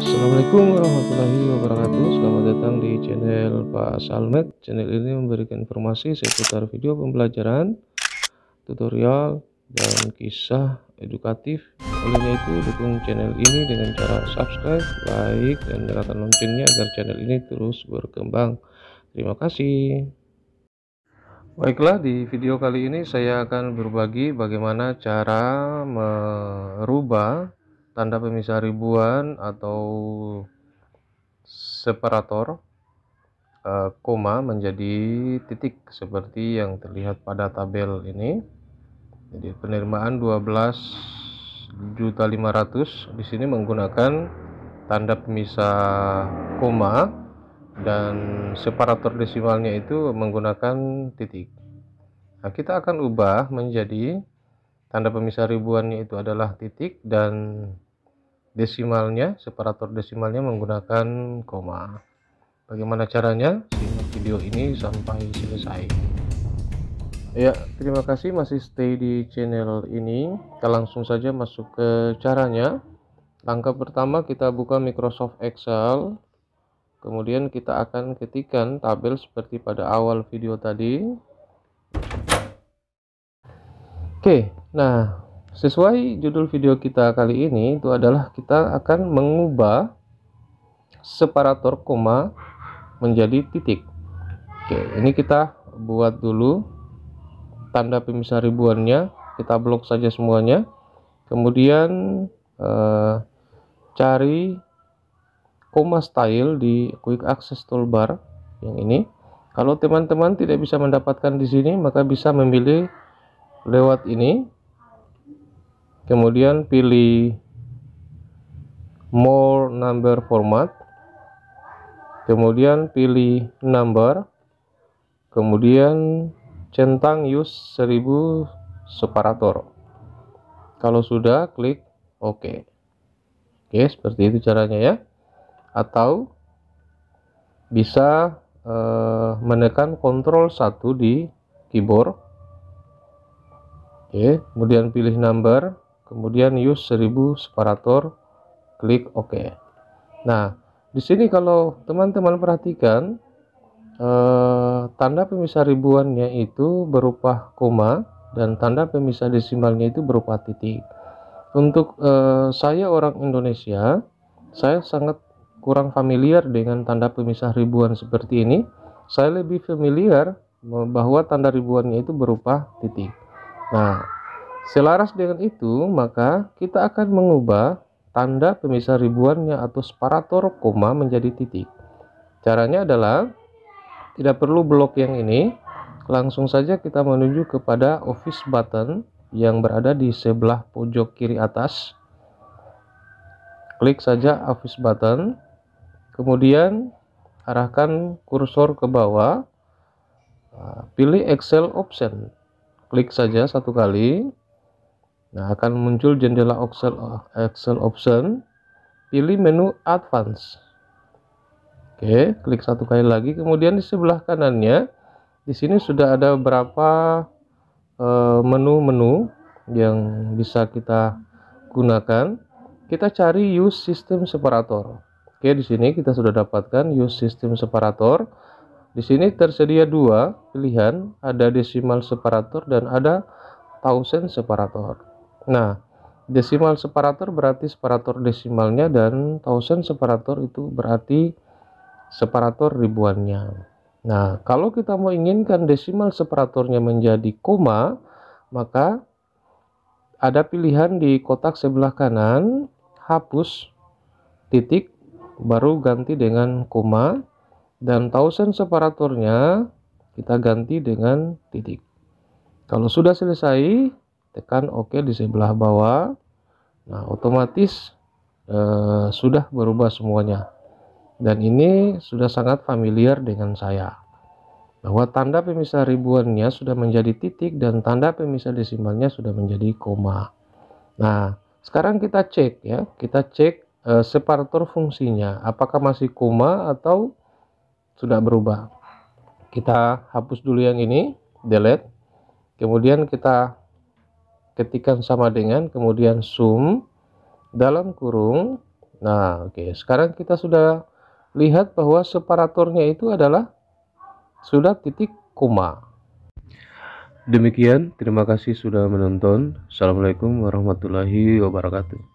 Assalamualaikum warahmatullahi wabarakatuh Selamat datang di channel Pak Salmet Channel ini memberikan informasi seputar video pembelajaran Tutorial dan kisah edukatif Olehnya itu dukung channel ini dengan cara subscribe, like, dan nyalakan loncengnya Agar channel ini terus berkembang Terima kasih Baiklah di video kali ini saya akan berbagi bagaimana cara merubah tanda pemisah ribuan atau separator eh, koma menjadi titik seperti yang terlihat pada tabel ini jadi penerimaan 12 juta 500 di sini menggunakan tanda pemisah koma dan separator desimalnya itu menggunakan titik nah, kita akan ubah menjadi tanda pemisah ribuannya itu adalah titik dan desimalnya, separator desimalnya menggunakan koma. Bagaimana caranya? Simak video ini sampai selesai. Ya, terima kasih masih stay di channel ini. Kita langsung saja masuk ke caranya. Langkah pertama kita buka Microsoft Excel. Kemudian kita akan ketikkan tabel seperti pada awal video tadi. Oke, nah Sesuai judul video kita kali ini itu adalah kita akan mengubah separator koma menjadi titik. Oke, ini kita buat dulu tanda pemisah ribuannya, kita blok saja semuanya. Kemudian eh, cari koma style di quick access toolbar yang ini. Kalau teman-teman tidak bisa mendapatkan di sini, maka bisa memilih lewat ini kemudian pilih more number format kemudian pilih number kemudian centang use 1000 separator kalau sudah klik OK Oke seperti itu caranya ya atau bisa eh, menekan kontrol 1 di keyboard Oke kemudian pilih number kemudian use 1000 separator klik OK nah di sini kalau teman-teman perhatikan eh, tanda pemisah ribuannya itu berupa koma dan tanda pemisah desimalnya itu berupa titik untuk eh, saya orang Indonesia saya sangat kurang familiar dengan tanda pemisah ribuan seperti ini saya lebih familiar bahwa tanda ribuannya itu berupa titik nah Selaras dengan itu, maka kita akan mengubah tanda pemisah ribuannya atau separator koma menjadi titik. Caranya adalah tidak perlu blok yang ini, langsung saja kita menuju kepada office button yang berada di sebelah pojok kiri atas. Klik saja office button, kemudian arahkan kursor ke bawah, nah, pilih Excel option, klik saja satu kali, Nah, akan muncul jendela Excel, Excel option. Pilih menu Advance. Oke, klik satu kali lagi. Kemudian di sebelah kanannya, di sini sudah ada beberapa eh, menu-menu yang bisa kita gunakan. Kita cari Use System Separator. Oke, di sini kita sudah dapatkan Use System Separator. Di sini tersedia dua pilihan, ada decimal separator dan ada thousand separator. Nah, desimal separator berarti separator desimalnya dan thousand separator itu berarti separator ribuannya. Nah, kalau kita mau inginkan desimal separatornya menjadi koma, maka ada pilihan di kotak sebelah kanan, hapus titik, baru ganti dengan koma, dan thousand separatornya kita ganti dengan titik. Kalau sudah selesai, tekan OK di sebelah bawah nah otomatis eh, sudah berubah semuanya dan ini sudah sangat familiar dengan saya bahwa tanda pemisah ribuannya sudah menjadi titik dan tanda pemisah desimalnya sudah menjadi koma nah sekarang kita cek ya kita cek eh, separator fungsinya apakah masih koma atau sudah berubah kita hapus dulu yang ini delete kemudian kita ketikan sama dengan kemudian sum dalam kurung nah oke okay. sekarang kita sudah lihat bahwa separatornya itu adalah sudah titik koma demikian terima kasih sudah menonton assalamualaikum warahmatullahi wabarakatuh